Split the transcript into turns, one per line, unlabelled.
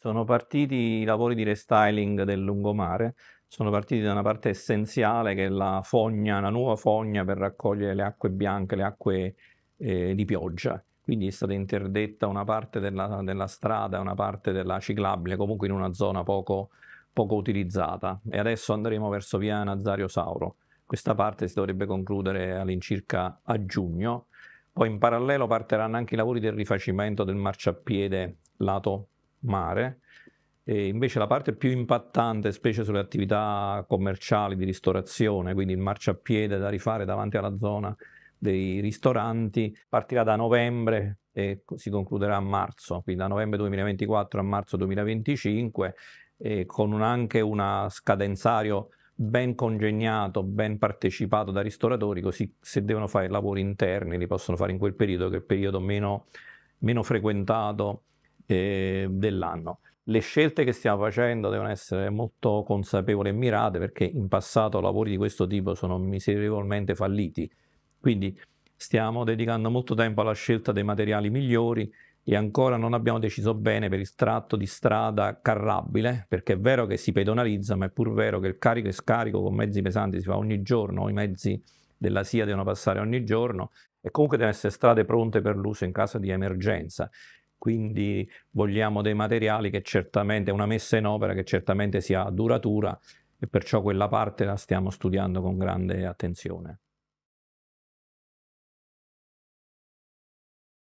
Sono partiti i lavori di restyling del lungomare, sono partiti da una parte essenziale che è la fogna, una nuova fogna per raccogliere le acque bianche, le acque eh, di pioggia. Quindi è stata interdetta una parte della, della strada, una parte della ciclabile, comunque in una zona poco, poco utilizzata. E adesso andremo verso via Nazario Sauro. Questa parte si dovrebbe concludere all'incirca a giugno. Poi in parallelo partiranno anche i lavori del rifacimento del marciapiede lato mare, e invece la parte più impattante, specie sulle attività commerciali di ristorazione, quindi il marciapiede da rifare davanti alla zona dei ristoranti, partirà da novembre e si concluderà a marzo, quindi da novembre 2024 a marzo 2025, con un, anche una scadenzario ben congegnato, ben partecipato da ristoratori, così se devono fare lavori interni li possono fare in quel periodo, che è il periodo meno, meno frequentato eh, dell'anno. Le scelte che stiamo facendo devono essere molto consapevoli e mirate perché in passato lavori di questo tipo sono miserevolmente falliti. Quindi stiamo dedicando molto tempo alla scelta dei materiali migliori e ancora non abbiamo deciso bene per il tratto di strada carrabile, perché è vero che si pedonalizza, ma è pur vero che il carico e scarico con mezzi pesanti si fa ogni giorno, i mezzi della SIA devono passare ogni giorno e comunque devono essere strade pronte per l'uso in caso di emergenza quindi vogliamo dei materiali che certamente, una messa in opera che certamente sia duratura e perciò quella parte la stiamo studiando con grande attenzione.